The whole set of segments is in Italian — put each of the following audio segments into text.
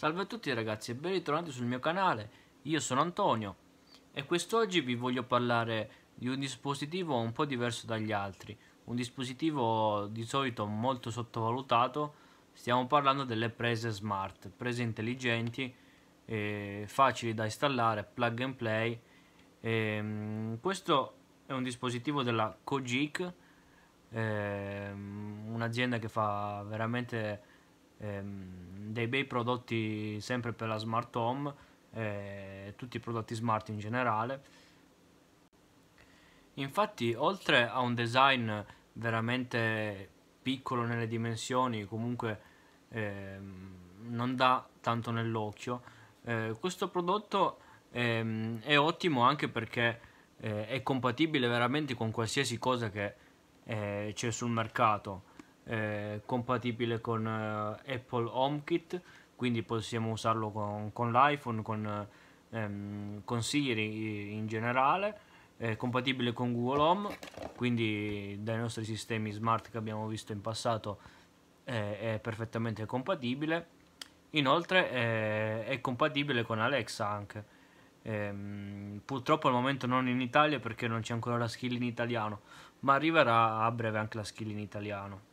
Salve a tutti ragazzi e ben ritornati sul mio canale, io sono Antonio e quest'oggi vi voglio parlare di un dispositivo un po' diverso dagli altri, un dispositivo di solito molto sottovalutato, stiamo parlando delle prese smart, prese intelligenti, eh, facili da installare, plug and play, eh, questo è un dispositivo della Kojic, eh, un'azienda che fa veramente ehm, dei bei prodotti sempre per la smart home, eh, tutti i prodotti smart in generale. Infatti, oltre a un design veramente piccolo nelle dimensioni, comunque ehm, non dà tanto nell'occhio, eh, questo prodotto ehm, è ottimo anche perché eh, è compatibile veramente con qualsiasi cosa che eh, c'è sul mercato. Eh, compatibile con eh, Apple HomeKit, quindi possiamo usarlo con, con l'iPhone, con, ehm, con, Siri in generale, eh, compatibile con Google Home, quindi dai nostri sistemi smart che abbiamo visto in passato eh, è perfettamente compatibile. Inoltre eh, è compatibile con Alexa anche. Ehm, purtroppo al momento non in Italia perché non c'è ancora la skill in italiano, ma arriverà a breve anche la skill in italiano.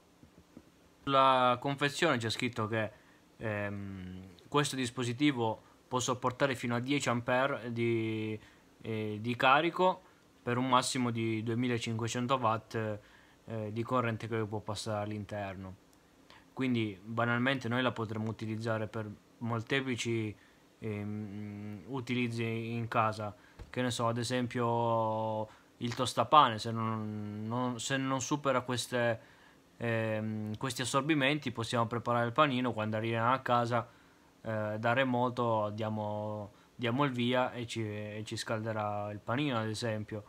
Sulla confezione c'è scritto che ehm, questo dispositivo può sopportare fino a 10 A di, eh, di, carico per un massimo di 2500 watt eh, di corrente che può passare all'interno. Quindi banalmente noi la potremmo utilizzare per molteplici ehm, utilizzi in casa, che ne so, ad esempio il tostapane, se non, non, se non supera queste ehm, questi assorbimenti possiamo preparare il panino quando arriviamo a casa eh, da remoto diamo, diamo il via e ci, e ci, scalderà il panino ad esempio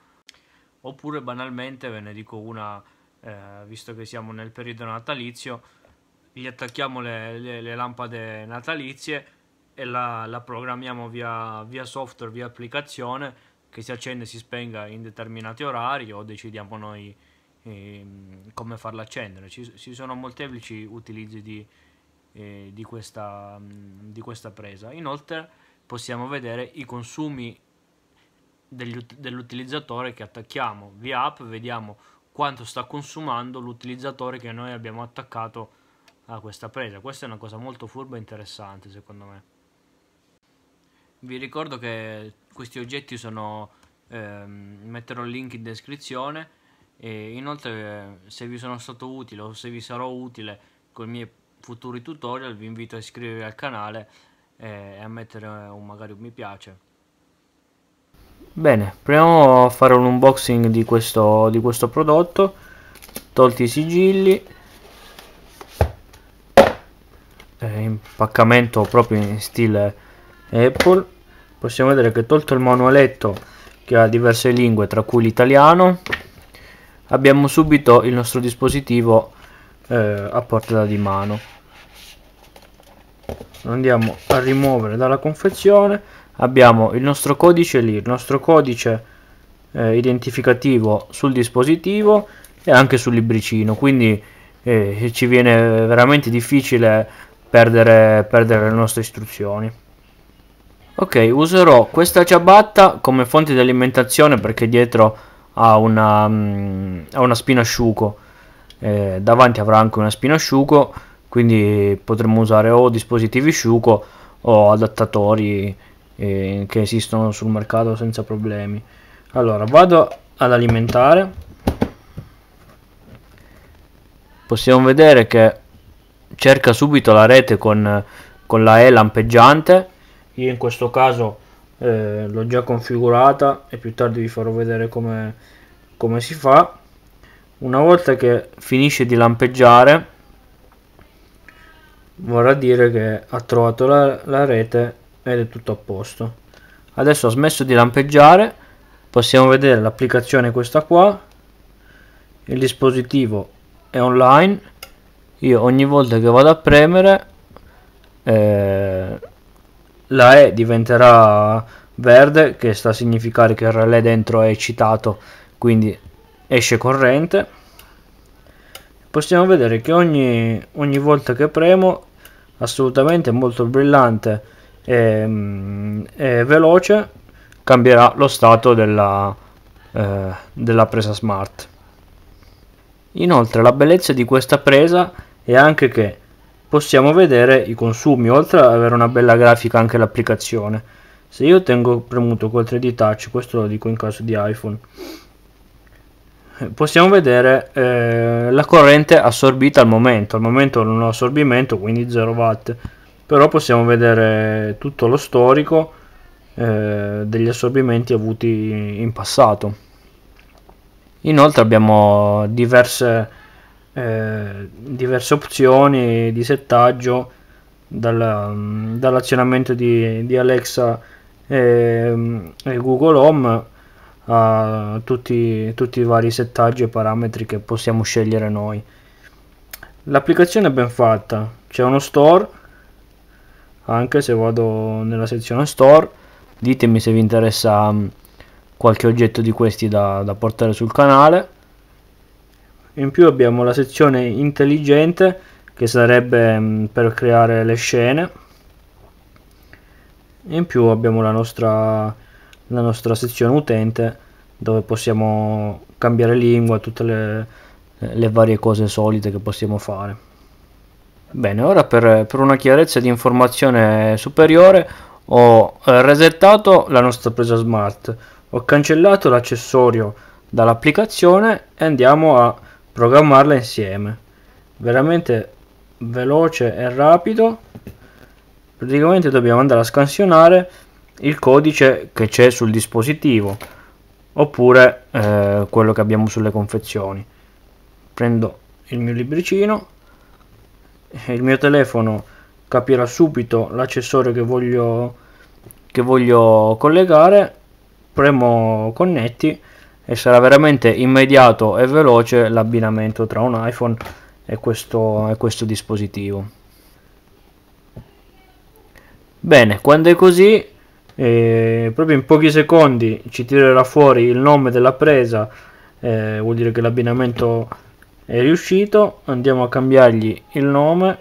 oppure banalmente ve ne dico una eh, visto che siamo nel periodo natalizio gli attacchiamo le, le, le lampade natalizie e la, la programmiamo via, via software, via applicazione che si accende e si spenga in determinati orari o decidiamo noi Ehm, come farla accendere. Ci, ci, sono molteplici utilizzi di, eh, di, questa, mm, di, questa, presa. Inoltre possiamo vedere i consumi dell'utilizzatore che attacchiamo. Via app vediamo quanto sta consumando l'utilizzatore che noi abbiamo attaccato a questa presa. Questa è una cosa molto furba e interessante secondo me. Vi ricordo che questi oggetti sono, ehm, metterò il link in descrizione, e inoltre se vi sono stato utile o se vi sarò utile con i miei futuri tutorial vi invito a iscrivervi al canale eh, e a mettere un magari un mi piace. Bene, proviamo a fare un unboxing di questo, di questo prodotto, tolti i sigilli, eh, impaccamento proprio in stile Apple, possiamo vedere che tolto il manualetto che ha diverse lingue tra cui l'italiano, abbiamo subito il nostro dispositivo eh, a portata di mano andiamo a rimuovere dalla confezione abbiamo il nostro codice lì il nostro codice eh, identificativo sul dispositivo e anche sul libricino quindi eh, ci viene veramente difficile perdere, perdere le nostre istruzioni ok userò questa ciabatta come fonte di alimentazione perché dietro ha una, mm, ha una spina asciugo eh, davanti avrà anche una spina asciugo quindi potremmo usare o dispositivi asciugo o adattatori eh, che esistono sul mercato senza problemi allora vado ad alimentare possiamo vedere che cerca subito la rete con, con la E lampeggiante io in questo caso eh, l'ho già configurata e più tardi vi farò vedere come come si fa una volta che finisce di lampeggiare vorrà dire che ha trovato la, la rete ed è tutto a posto adesso ha smesso di lampeggiare possiamo vedere l'applicazione questa qua il dispositivo è online io ogni volta che vado a premere eh, la E diventerà verde che sta a significare che il relè dentro è eccitato quindi esce corrente possiamo vedere che ogni, ogni volta che premo assolutamente molto brillante e, mm, e veloce cambierà lo stato della, eh, della presa smart inoltre la bellezza di questa presa è anche che possiamo vedere i consumi oltre ad avere una bella grafica anche l'applicazione se io tengo premuto col 3D touch questo lo dico in caso di iPhone possiamo vedere eh, la corrente assorbita al momento al momento non ho assorbimento quindi 0 watt però possiamo vedere tutto lo storico eh, degli assorbimenti avuti in passato inoltre abbiamo diverse, eh, diverse opzioni di settaggio dall'azionamento di, di Alexa e, e Google Home uh, tutti, tutti i vari settaggi e parametri che possiamo scegliere noi l'applicazione è ben fatta c'è uno store anche se vado nella sezione store ditemi se vi interessa mm, qualche oggetto di questi da, da portare sul canale in più abbiamo la sezione intelligente che sarebbe mm, per creare le scene in più abbiamo la nostra la nostra sezione utente dove possiamo cambiare lingua, tutte le, le varie cose solite che possiamo fare. Bene, ora per, per una chiarezza di informazione superiore ho eh, resettato la nostra presa smart, ho cancellato l'accessorio dall'applicazione e andiamo a programmarla insieme. Veramente veloce e rapido. Praticamente dobbiamo andare a scansionare il codice che c'è sul dispositivo oppure eh, quello che abbiamo sulle confezioni prendo il mio libricino il mio telefono capirà subito l'accessorio che voglio che voglio collegare premo connetti e sarà veramente immediato e veloce l'abbinamento tra un iPhone e questo, e questo dispositivo bene quando è così e proprio in pochi secondi ci tirerà fuori il nome della presa eh, vuol dire che l'abbinamento è riuscito andiamo a cambiargli il nome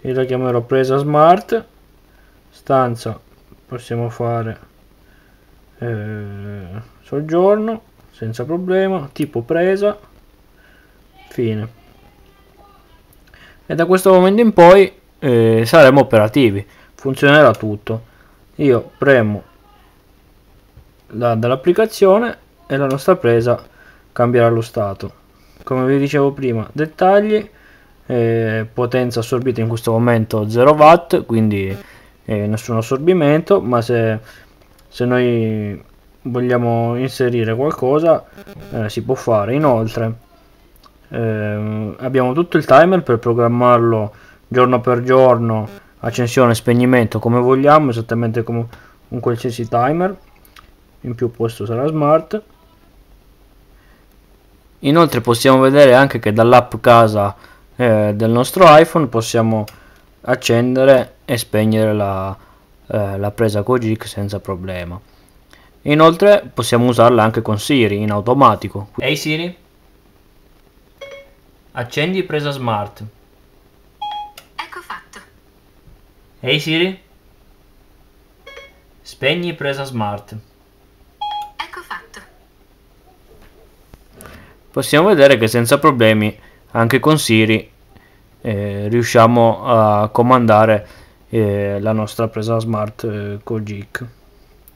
e la chiamerò presa smart stanza possiamo fare eh, soggiorno senza problema tipo presa fine e da questo momento in poi eh, saremo operativi funzionerà tutto io premo la, dall'applicazione e la nostra presa cambierà lo stato come vi dicevo prima dettagli eh, potenza assorbita in questo momento 0 watt quindi eh, nessun assorbimento ma se, se, noi vogliamo inserire qualcosa eh, si può fare inoltre eh, abbiamo tutto il timer per programmarlo giorno per giorno accensione spegnimento come vogliamo esattamente come un qualsiasi timer in più questo sarà smart inoltre possiamo vedere anche che dall'app casa eh, del nostro iPhone possiamo accendere e spegnere la, eh, la presa Kojic senza problema inoltre possiamo usarla anche con Siri in automatico Ehi hey Siri Accendi presa smart. Ecco fatto. Ehi hey Siri. Spegni presa smart. Ecco fatto. Possiamo vedere che senza problemi, anche con Siri, eh, riusciamo a comandare eh, la nostra presa smart eh, col GIC.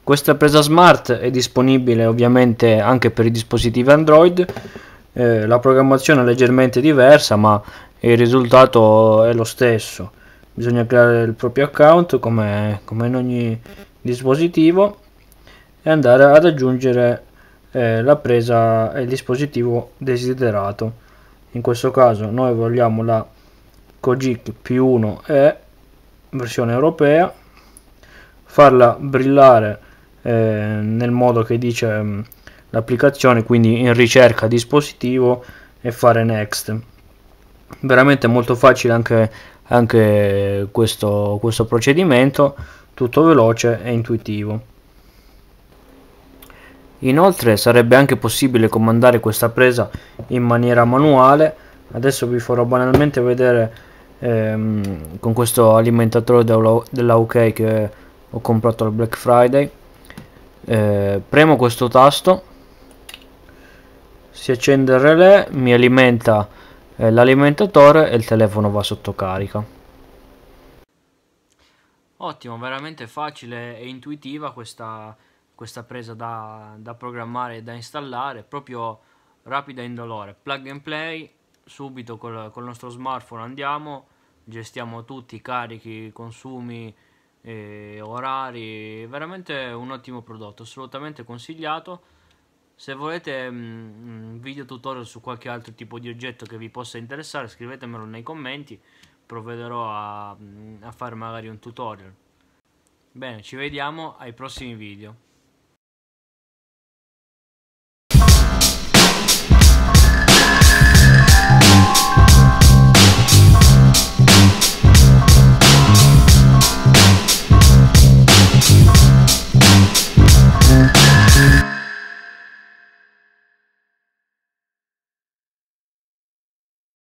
Questa presa smart è disponibile ovviamente anche per i dispositivi Android eh, la programmazione è leggermente diversa ma il risultato è lo stesso bisogna creare il proprio account come, come in ogni dispositivo e andare ad aggiungere eh, la presa e il dispositivo desiderato in questo caso noi vogliamo la Kojik P1E versione europea farla brillare eh, nel modo che dice mm, l'applicazione quindi in ricerca dispositivo e fare next veramente molto facile anche, anche questo, questo procedimento tutto veloce e intuitivo inoltre sarebbe anche possibile comandare questa presa in maniera manuale adesso vi farò banalmente vedere ehm, con questo alimentatore della, OK che ho comprato al Black Friday eh, premo questo tasto si accende il relè, mi alimenta eh, l'alimentatore e il telefono va sotto carica. Ottimo, veramente facile e intuitiva questa, questa presa da, da programmare e da installare, proprio rapida e indolore. Plug and play, subito col, col nostro smartphone andiamo, gestiamo tutti i carichi, i consumi, eh, orari, veramente un ottimo prodotto, assolutamente consigliato se volete un mm, mm, video tutorial su qualche altro tipo di oggetto che vi possa interessare, scrivetemelo nei commenti, provvederò a, mm, a fare magari un tutorial. Bene, ci vediamo ai prossimi video.